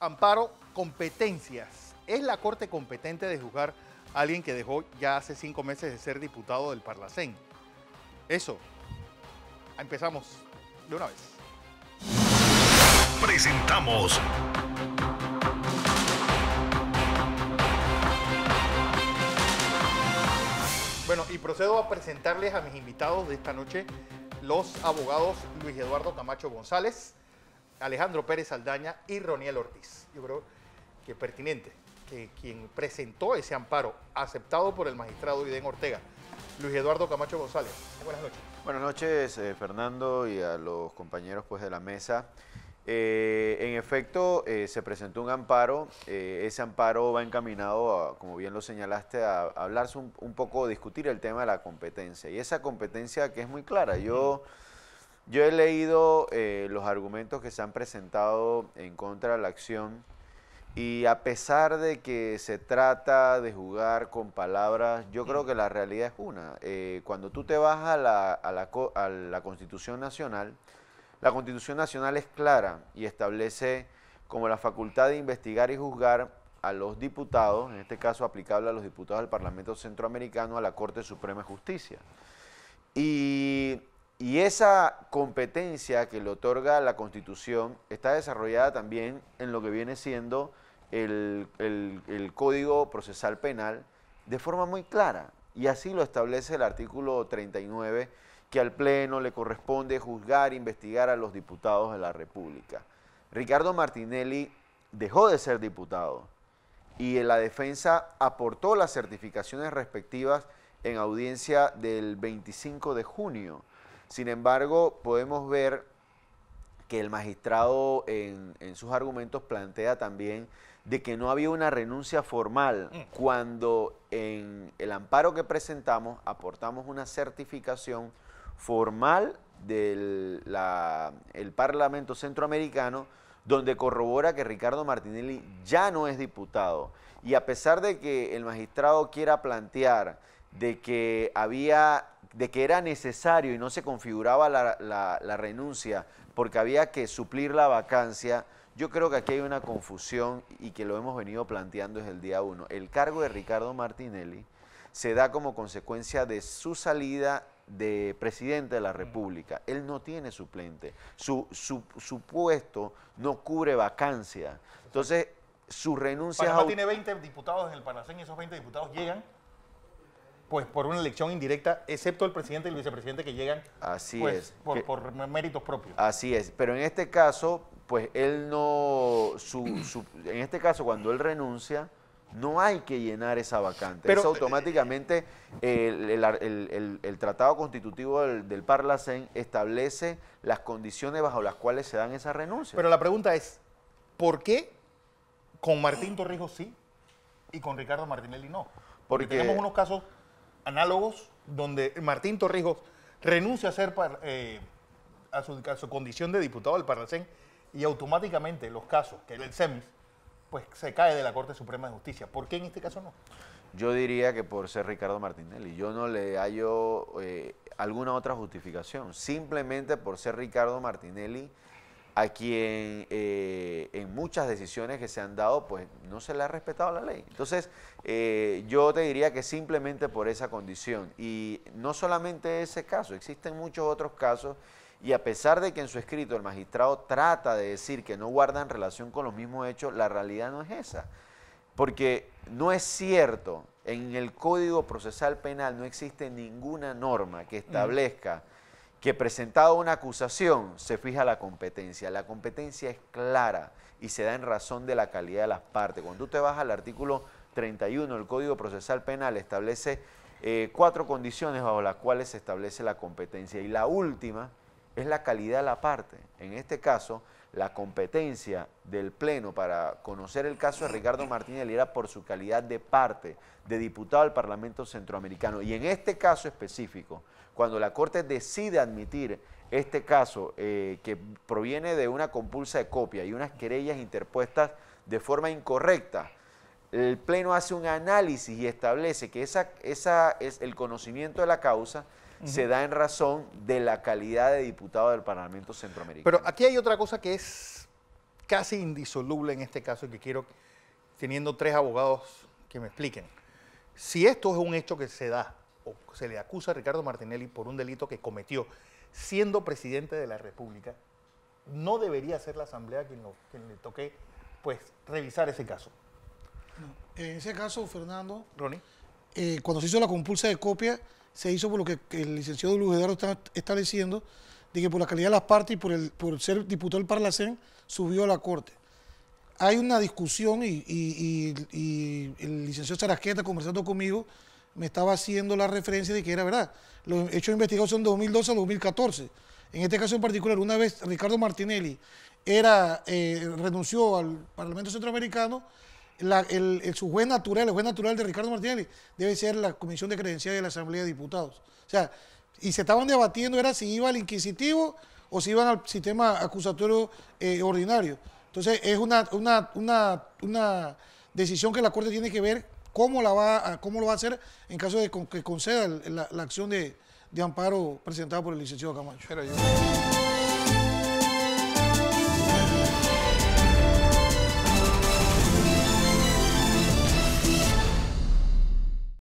Amparo, competencias. ¿Es la Corte competente de juzgar a alguien que dejó ya hace cinco meses de ser diputado del Parlacén? Eso. Empezamos de una vez. Presentamos Bueno, y procedo a presentarles a mis invitados de esta noche, los abogados Luis Eduardo Camacho González Alejandro Pérez Aldaña y Roniel Ortiz. Yo creo que es pertinente que quien presentó ese amparo, aceptado por el magistrado Iden Ortega, Luis Eduardo Camacho González. Buenas noches. Buenas noches, eh, Fernando, y a los compañeros pues, de la mesa. Eh, en efecto, eh, se presentó un amparo. ese amparo va encaminado, como bien lo señalaste, a, hablarse un, poco, discutir el tema de la competencia. Y esa competencia que es muy clara. Yo. Yo he leído eh, los argumentos que se han presentado en contra de la acción y a pesar de que se trata de jugar con palabras, yo creo que la realidad es una. Eh, cuando tú te vas a la, a la Constitución Nacional, la Constitución Nacional es clara y establece como la facultad de investigar y juzgar a los diputados, en este caso aplicable a los diputados del Parlamento Centroamericano, a la Corte Suprema de Justicia. Y esa competencia que le otorga la Constitución está desarrollada también en lo que viene siendo el, Código Procesal Penal de forma muy clara. Y así lo establece el artículo 39, que al Pleno le corresponde juzgar e investigar a los diputados de la República. Ricardo Martinelli dejó de ser diputado y en la defensa aportó las certificaciones respectivas en audiencia del 25 de junio sin embargo, podemos ver que el magistrado en, sus argumentos plantea también de que no había una renuncia formal mm. cuando en el amparo que presentamos aportamos una certificación formal del Parlamento Centroamericano donde corrobora que Ricardo Martinelli ya no es diputado. Y a pesar de que el magistrado quiera plantear de que había de que era necesario y no se configuraba la, renuncia porque había que suplir la vacancia, yo creo que aquí hay una confusión y que lo hemos venido planteando desde el día uno. El cargo de Ricardo Martinelli se da como consecuencia de su salida de presidente de la República. Él no tiene suplente. Su, su, su puesto no cubre vacancia. Entonces, su renuncia... Panamá tiene 20 diputados en el Parlamento? y esos 20 diputados llegan pues por una elección indirecta, excepto el presidente y el vicepresidente que llegan Así pues, es. Por, méritos propios. Así es, pero en este caso, pues él no, en este caso cuando él renuncia, no hay que llenar esa vacante. eso automáticamente eh, el, tratado constitutivo del, del Parlacén establece las condiciones bajo las cuales se dan esas renuncias. Pero la pregunta es, ¿por qué con Martín Torrijos sí y con Ricardo Martinelli no? Porque tenemos unos casos análogos donde Martín Torrijos renuncia a ser eh, a, su, condición de diputado del Parlacén y automáticamente los casos que el SEMIS pues se cae de la Corte Suprema de Justicia. ¿Por qué en este caso no? Yo diría que por ser Ricardo Martinelli. Yo no le hallo eh, alguna otra justificación. Simplemente por ser Ricardo Martinelli a quien eh, en muchas decisiones que se han dado, pues no se le ha respetado la ley. Entonces, eh, yo te diría que simplemente por esa condición, y no solamente ese caso, existen muchos otros casos, y a pesar de que en su escrito el magistrado trata de decir que no guardan relación con los mismos hechos, la realidad no es esa, porque no es cierto, en el Código Procesal Penal no existe ninguna norma que establezca que presentado una acusación se fija la competencia. La competencia es clara y se da en razón de la calidad de las partes. Cuando tú te vas al artículo 31 del Código Procesal Penal establece eh, cuatro condiciones bajo las cuales se establece la competencia. Y la última es la calidad de la parte. En este caso, la competencia del Pleno para conocer el caso de Ricardo Martínez era por su calidad de parte de diputado al Parlamento Centroamericano. Y en este caso específico, cuando la Corte decide admitir este caso eh, que proviene de una compulsa de copia y unas querellas interpuestas de forma incorrecta, el Pleno hace un análisis y establece que esa, esa es el conocimiento de la causa se da en razón de la calidad de diputado del Parlamento Centroamericano. Pero aquí hay otra cosa que es casi indisoluble en este caso y que quiero, teniendo tres abogados, que me expliquen. Si esto es un hecho que se da o se le acusa a Ricardo Martinelli por un delito que cometió siendo presidente de la República, no debería ser la Asamblea quien, le toque pues, revisar ese caso. En ese caso, Fernando, Ronnie. Eh, cuando se hizo la compulsa de copia, se hizo por lo que, el licenciado Luis está estableciendo, de que por la calidad de las partes y por, el, por ser diputado del Parlacén, subió a la Corte. Hay una discusión y, el licenciado Sarasqueta conversando conmigo me estaba haciendo la referencia de que era verdad. Los hechos investigados son de 2012 a 2014. En este caso en particular, una vez Ricardo Martinelli era, eh, renunció al Parlamento Centroamericano, el, su juez natural, el juez natural de Ricardo Martínez debe ser la Comisión de Credencial de la Asamblea de Diputados. O sea, y se estaban debatiendo era si iba al inquisitivo o si iban al sistema acusatorio eh, ordinario. Entonces, es una, una, decisión que la Corte tiene que ver cómo, la va cómo lo va a hacer en caso de que conceda la, acción de, amparo presentada por el licenciado Camacho.